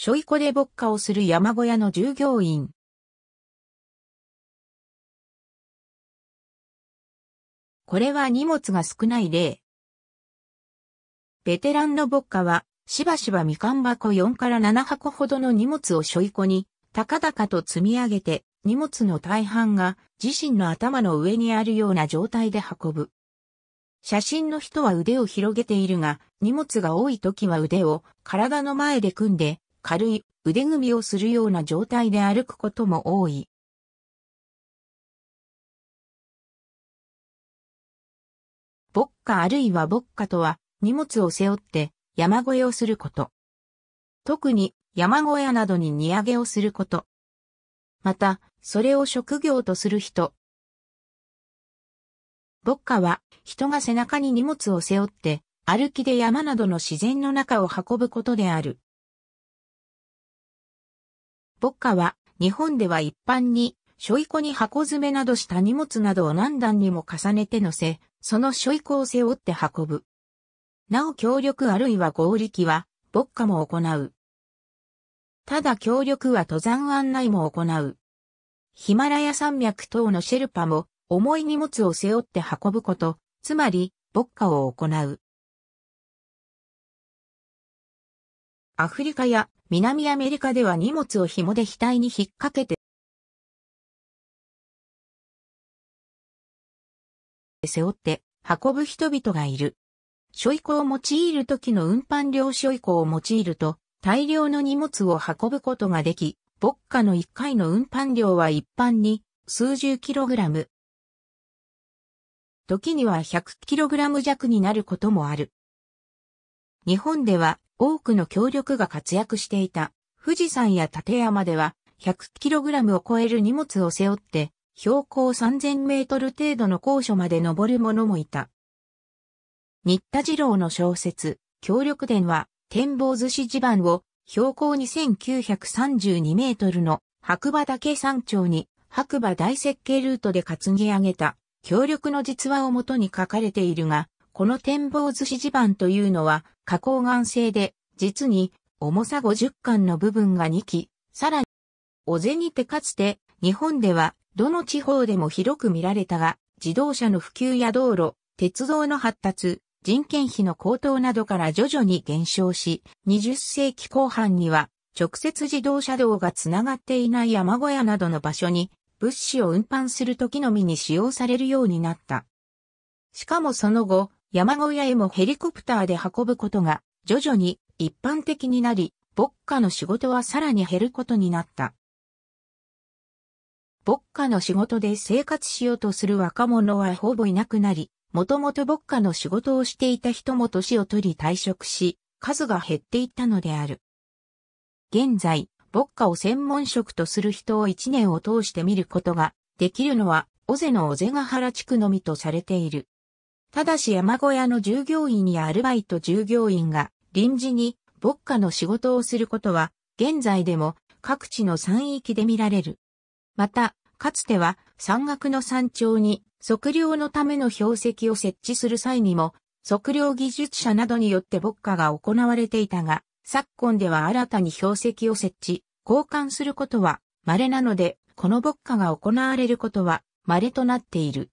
しょいこで牧歌をする山小屋の従業員。これは荷物が少ない例。ベテランの牧歌は、しばしばみかん箱4から7箱ほどの荷物をしょいこに、高々と積み上げて、荷物の大半が自身の頭の上にあるような状態で運ぶ。写真の人は腕を広げているが、荷物が多い時は腕を体の前で組んで、軽い腕組みをするような状態で歩くことも多い。牧歌あるいは牧歌とは荷物を背負って山越えをすること。特に山小屋などに荷上げをすること。また、それを職業とする人。牧歌は人が背中に荷物を背負って歩きで山などの自然の中を運ぶことである。ボッカは日本では一般に、ょいこに箱詰めなどした荷物などを何段にも重ねて乗せ、そのょいこを背負って運ぶ。なお協力あるいは合力は、ボッカも行う。ただ協力は登山案内も行う。ヒマラヤ山脈等のシェルパも、重い荷物を背負って運ぶこと、つまり、ボッカを行う。アフリカや南アメリカでは荷物を紐で額に引っ掛けて背負って運ぶ人々がいる。書遺庫を用いる時の運搬量書遺庫を用いると大量の荷物を運ぶことができ、牧歌の1回の運搬量は一般に数十キログラム。時には100キログラム弱になることもある。日本では多くの協力が活躍していた。富士山や立山では 100kg を超える荷物を背負って標高 3000m 程度の高所まで登る者もいた。新田次郎の小説、協力伝は展望寿司地盤を標高2932メートルの白馬岳山頂に白馬大設計ルートで担ぎ上げた協力の実話をもとに書かれているが、この展望寿司地盤というのは、花崗岩製で、実に、重さ50巻の部分が2基、さらに、お銭にてかつて、日本では、どの地方でも広く見られたが、自動車の普及や道路、鉄道の発達、人件費の高騰などから徐々に減少し、20世紀後半には、直接自動車道がつながっていない山小屋などの場所に、物資を運搬する時のみに使用されるようになった。しかもその後、山小屋へもヘリコプターで運ぶことが徐々に一般的になり、牧歌の仕事はさらに減ることになった。牧歌の仕事で生活しようとする若者はほぼいなくなり、もともと牧歌の仕事をしていた人も年を取り退職し、数が減っていったのである。現在、牧歌を専門職とする人を一年を通して見ることができるのは、尾瀬の尾瀬ヶ原地区のみとされている。ただし山小屋の従業員やアルバイト従業員が臨時に牧歌の仕事をすることは現在でも各地の山域で見られる。また、かつては山岳の山頂に測量のための標石を設置する際にも測量技術者などによって牧歌が行われていたが、昨今では新たに標石を設置、交換することは稀なので、この牧歌が行われることは稀となっている。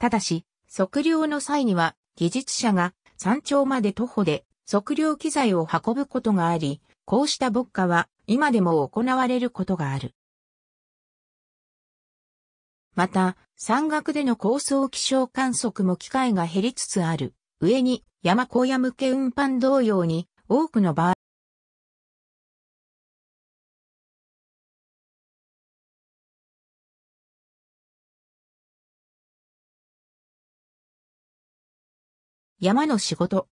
ただし、測量の際には、技術者が山頂まで徒歩で測量機材を運ぶことがあり、こうした牧歌は今でも行われることがある。また、山岳での高層気象観測も機会が減りつつある。上に山小屋向け運搬同様に多くの場合、山の仕事。